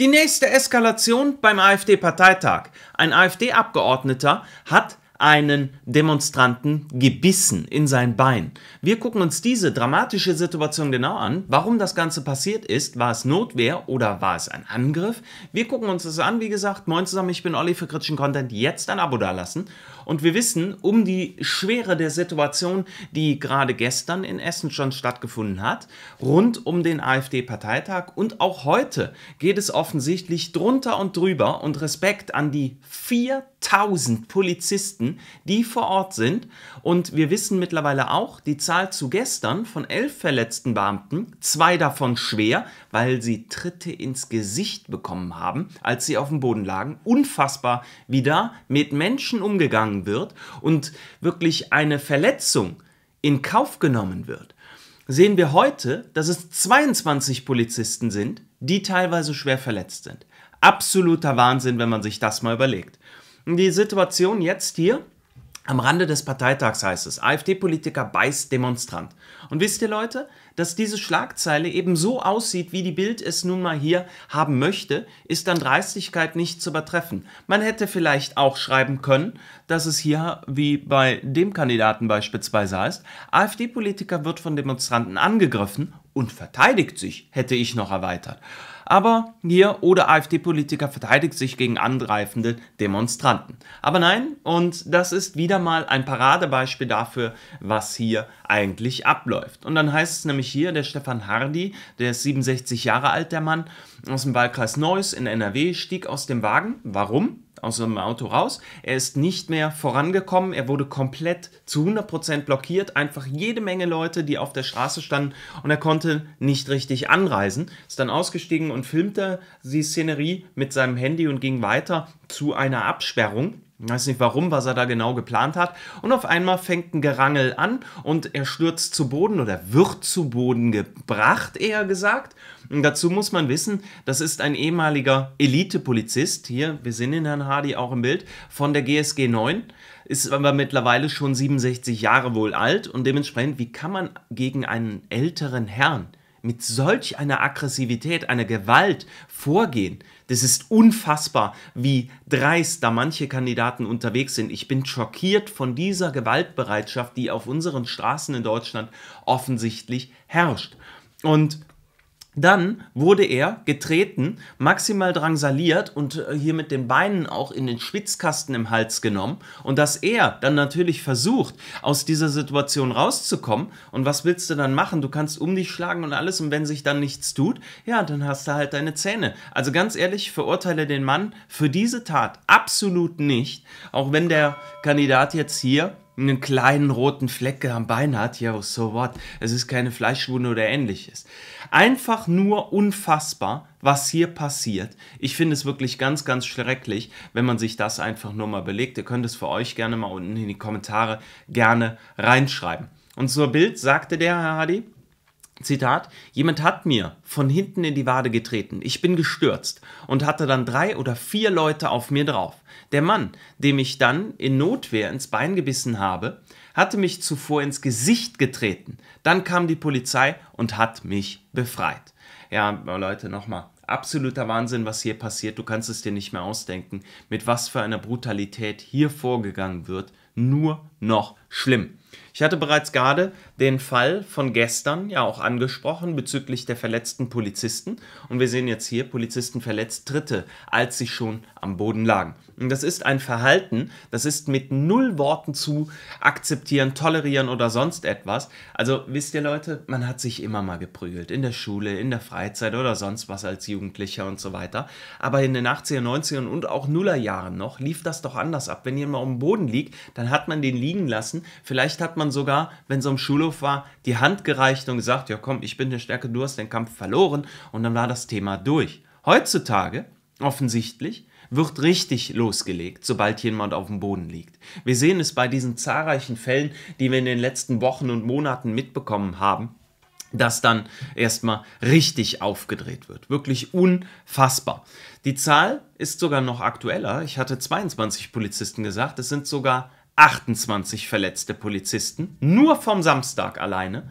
Die nächste Eskalation beim AfD-Parteitag. Ein AfD-Abgeordneter hat einen Demonstranten gebissen in sein Bein. Wir gucken uns diese dramatische Situation genau an. Warum das Ganze passiert ist, war es Notwehr oder war es ein Angriff? Wir gucken uns das an. Wie gesagt, moin zusammen, ich bin Olli für kritischen Content. Jetzt ein Abo dalassen. Und wir wissen um die Schwere der Situation, die gerade gestern in Essen schon stattgefunden hat, rund um den AfD-Parteitag. Und auch heute geht es offensichtlich drunter und drüber. Und Respekt an die 4000 Polizisten, Kunden, die vor Ort sind. Und wir wissen mittlerweile auch, die Zahl zu gestern von elf verletzten Beamten, zwei davon schwer, weil sie Tritte ins Gesicht bekommen haben, als sie auf dem Boden lagen. Unfassbar, wie da mit Menschen umgegangen wird und wirklich eine Verletzung in Kauf genommen wird sehen wir heute, dass es 22 Polizisten sind, die teilweise schwer verletzt sind. Absoluter Wahnsinn, wenn man sich das mal überlegt die Situation jetzt hier am Rande des Parteitags heißt es, AfD-Politiker beißt Demonstrant. Und wisst ihr Leute, dass diese Schlagzeile eben so aussieht, wie die Bild es nun mal hier haben möchte, ist an Dreistigkeit nicht zu übertreffen. Man hätte vielleicht auch schreiben können, dass es hier, wie bei dem Kandidaten beispielsweise heißt, AfD-Politiker wird von Demonstranten angegriffen und verteidigt sich, hätte ich noch erweitert. Aber hier oder AfD-Politiker verteidigt sich gegen angreifende Demonstranten. Aber nein, und das ist wieder mal ein Paradebeispiel dafür, was hier eigentlich abläuft. Und dann heißt es nämlich hier, der Stefan Hardy, der ist 67 Jahre alt, der Mann, aus dem Wahlkreis Neuss in NRW, stieg aus dem Wagen. Warum? aus seinem Auto raus. Er ist nicht mehr vorangekommen. Er wurde komplett zu 100% blockiert. Einfach jede Menge Leute, die auf der Straße standen und er konnte nicht richtig anreisen. Ist dann ausgestiegen und filmte die Szenerie mit seinem Handy und ging weiter zu einer Absperrung. Ich weiß nicht warum, was er da genau geplant hat. Und auf einmal fängt ein Gerangel an und er stürzt zu Boden oder wird zu Boden gebracht, eher gesagt. Und dazu muss man wissen, das ist ein ehemaliger Elite-Polizist, hier, wir sehen den Herrn Hardy auch im Bild, von der GSG 9, ist aber mittlerweile schon 67 Jahre wohl alt und dementsprechend, wie kann man gegen einen älteren Herrn mit solch einer Aggressivität, einer Gewalt vorgehen? Das ist unfassbar, wie dreist da manche Kandidaten unterwegs sind. Ich bin schockiert von dieser Gewaltbereitschaft, die auf unseren Straßen in Deutschland offensichtlich herrscht. Und dann wurde er getreten, maximal drangsaliert und äh, hier mit den Beinen auch in den Spitzkasten im Hals genommen. Und dass er dann natürlich versucht, aus dieser Situation rauszukommen. Und was willst du dann machen? Du kannst um dich schlagen und alles. Und wenn sich dann nichts tut, ja, dann hast du halt deine Zähne. Also ganz ehrlich, verurteile den Mann für diese Tat absolut nicht. Auch wenn der Kandidat jetzt hier einen kleinen roten Fleck am Bein hat, ja, so what? Es ist keine Fleischwunde oder ähnliches. Einfach nur unfassbar, was hier passiert. Ich finde es wirklich ganz, ganz schrecklich, wenn man sich das einfach nur mal belegt. Ihr könnt es für euch gerne mal unten in die Kommentare gerne reinschreiben. Und zur Bild sagte der Herr Hadi, Zitat, jemand hat mir von hinten in die Wade getreten, ich bin gestürzt und hatte dann drei oder vier Leute auf mir drauf. Der Mann, dem ich dann in Notwehr ins Bein gebissen habe, hatte mich zuvor ins Gesicht getreten. Dann kam die Polizei und hat mich befreit. Ja, Leute, nochmal. Absoluter Wahnsinn, was hier passiert. Du kannst es dir nicht mehr ausdenken, mit was für einer Brutalität hier vorgegangen wird. Nur noch schlimm. Ich hatte bereits gerade den Fall von gestern ja auch angesprochen bezüglich der verletzten Polizisten. Und wir sehen jetzt hier Polizisten verletzt Dritte, als sie schon am Boden lagen. Und das ist ein Verhalten, das ist mit null Worten zu akzeptieren, tolerieren oder sonst etwas. Also wisst ihr Leute, man hat sich immer mal geprügelt. In der Schule, in der Freizeit oder sonst was als Jugendlicher und so weiter. Aber in den 80er, 90er und auch Nullerjahren noch lief das doch anders ab. Wenn jemand auf dem Boden liegt, dann hat man den lieb liegen lassen. Vielleicht hat man sogar, wenn es am Schulhof war, die Hand gereicht und gesagt, ja komm, ich bin der Stärke, du hast den Kampf verloren und dann war das Thema durch. Heutzutage, offensichtlich, wird richtig losgelegt, sobald jemand auf dem Boden liegt. Wir sehen es bei diesen zahlreichen Fällen, die wir in den letzten Wochen und Monaten mitbekommen haben, dass dann erstmal richtig aufgedreht wird. Wirklich unfassbar. Die Zahl ist sogar noch aktueller. Ich hatte 22 Polizisten gesagt, es sind sogar 28 verletzte Polizisten, nur vom Samstag alleine.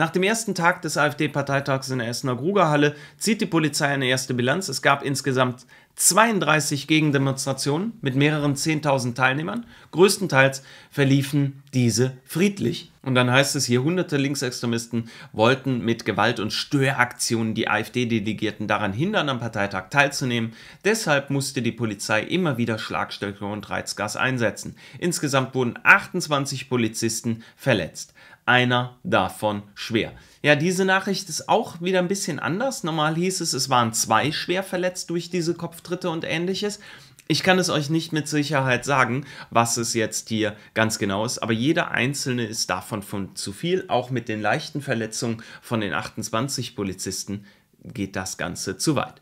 Nach dem ersten Tag des AfD-Parteitags in der Essener Grugerhalle zieht die Polizei eine erste Bilanz. Es gab insgesamt 32 Gegendemonstrationen mit mehreren 10.000 Teilnehmern. Größtenteils verliefen diese friedlich. Und dann heißt es hier, hunderte Linksextremisten wollten mit Gewalt und Störaktionen die AfD-Delegierten daran hindern, am Parteitag teilzunehmen. Deshalb musste die Polizei immer wieder Schlagstöcke und Reizgas einsetzen. Insgesamt wurden 28 Polizisten verletzt einer davon schwer. Ja, diese Nachricht ist auch wieder ein bisschen anders. Normal hieß es, es waren zwei schwer verletzt durch diese Kopftritte und ähnliches. Ich kann es euch nicht mit Sicherheit sagen, was es jetzt hier ganz genau ist, aber jeder einzelne ist davon von zu viel. Auch mit den leichten Verletzungen von den 28 Polizisten geht das Ganze zu weit.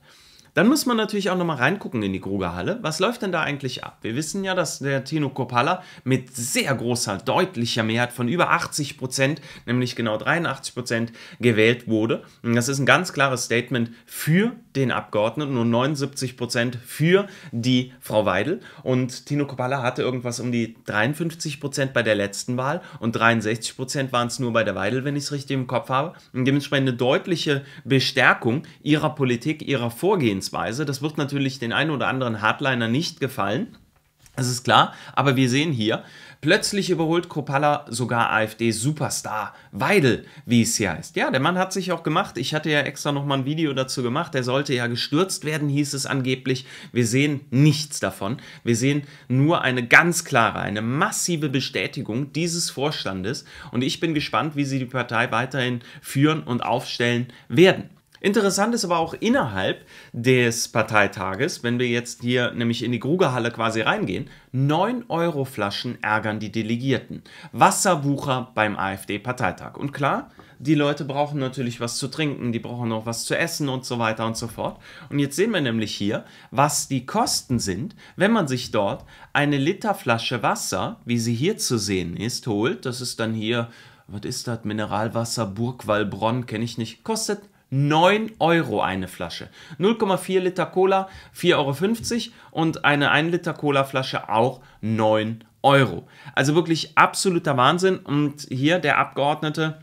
Dann muss man natürlich auch nochmal reingucken in die Krugerhalle. Was läuft denn da eigentlich ab? Wir wissen ja, dass der Tino Kopalla mit sehr großer, deutlicher Mehrheit von über 80 Prozent, nämlich genau 83 Prozent, gewählt wurde. Und das ist ein ganz klares Statement für den Abgeordneten und 79 Prozent für die Frau Weidel. Und Tino Kopalla hatte irgendwas um die 53 Prozent bei der letzten Wahl und 63 Prozent waren es nur bei der Weidel, wenn ich es richtig im Kopf habe. Und dementsprechend eine deutliche Bestärkung ihrer Politik, ihrer Vorgehensweise. Herangehensweise. Das wird natürlich den einen oder anderen Hardliner nicht gefallen. Das ist klar, aber wir sehen hier, plötzlich überholt Kropala sogar AfD-Superstar Weidel, wie es hier heißt. Ja, der Mann hat sich auch gemacht. Ich hatte ja extra nochmal ein Video dazu gemacht. Der sollte ja gestürzt werden, hieß es angeblich. Wir sehen nichts davon. Wir sehen nur eine ganz klare, eine massive Bestätigung dieses Vorstandes. Und ich bin gespannt, wie sie die Partei weiterhin führen und aufstellen werden. Interessant ist aber auch innerhalb des Parteitages, wenn wir jetzt hier nämlich in die Grugerhalle quasi reingehen, 9-Euro-Flaschen ärgern die Delegierten. Wasserwucher beim AfD-Parteitag. Und klar, die Leute brauchen natürlich was zu trinken, die brauchen noch was zu essen und so weiter und so fort. Und jetzt sehen wir nämlich hier, was die Kosten sind, wenn man sich dort eine Literflasche Wasser, wie sie hier zu sehen ist, holt. Das ist dann hier, was ist das, Mineralwasser Burgwallbronn, kenne ich nicht, kostet 9 Euro eine Flasche. 0,4 Liter Cola 4,50 Euro und eine 1 Liter Cola Flasche auch 9 Euro. Also wirklich absoluter Wahnsinn. Und hier der Abgeordnete,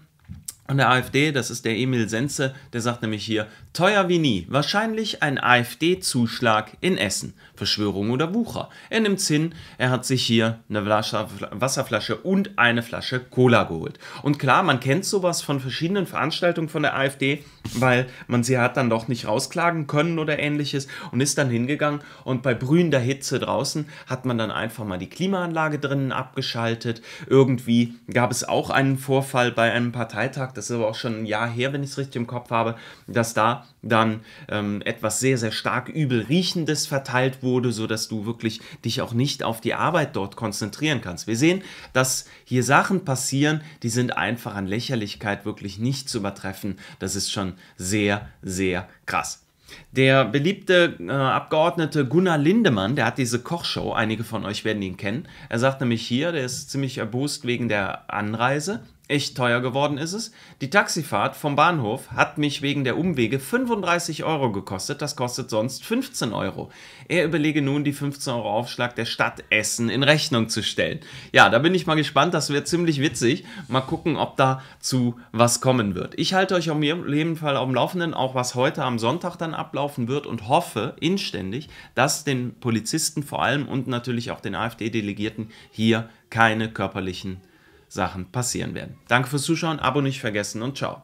an der AfD, das ist der Emil Senze, der sagt nämlich hier, Teuer wie nie. Wahrscheinlich ein AfD-Zuschlag in Essen. Verschwörung oder Wucher. Er nimmt's hin, er hat sich hier eine Wasserflasche und eine Flasche Cola geholt. Und klar, man kennt sowas von verschiedenen Veranstaltungen von der AfD, weil man sie hat dann doch nicht rausklagen können oder ähnliches und ist dann hingegangen und bei brühender Hitze draußen hat man dann einfach mal die Klimaanlage drinnen abgeschaltet. Irgendwie gab es auch einen Vorfall bei einem Parteitag, das ist aber auch schon ein Jahr her, wenn ich es richtig im Kopf habe, dass da dann ähm, etwas sehr, sehr stark übel riechendes verteilt wurde, sodass du wirklich dich auch nicht auf die Arbeit dort konzentrieren kannst. Wir sehen, dass hier Sachen passieren, die sind einfach an Lächerlichkeit wirklich nicht zu übertreffen. Das ist schon sehr, sehr krass. Der beliebte äh, Abgeordnete Gunnar Lindemann, der hat diese Kochshow, einige von euch werden ihn kennen. Er sagt nämlich hier, der ist ziemlich erbost wegen der Anreise Echt teuer geworden ist es. Die Taxifahrt vom Bahnhof hat mich wegen der Umwege 35 Euro gekostet. Das kostet sonst 15 Euro. Er überlege nun, die 15 Euro Aufschlag der Stadt Essen in Rechnung zu stellen. Ja, da bin ich mal gespannt. Das wird ziemlich witzig. Mal gucken, ob dazu was kommen wird. Ich halte euch auf jeden Fall auf dem Laufenden, auch was heute am Sonntag dann ablaufen wird und hoffe inständig, dass den Polizisten vor allem und natürlich auch den AfD-Delegierten hier keine körperlichen Sachen passieren werden. Danke fürs Zuschauen, Abo nicht vergessen und ciao.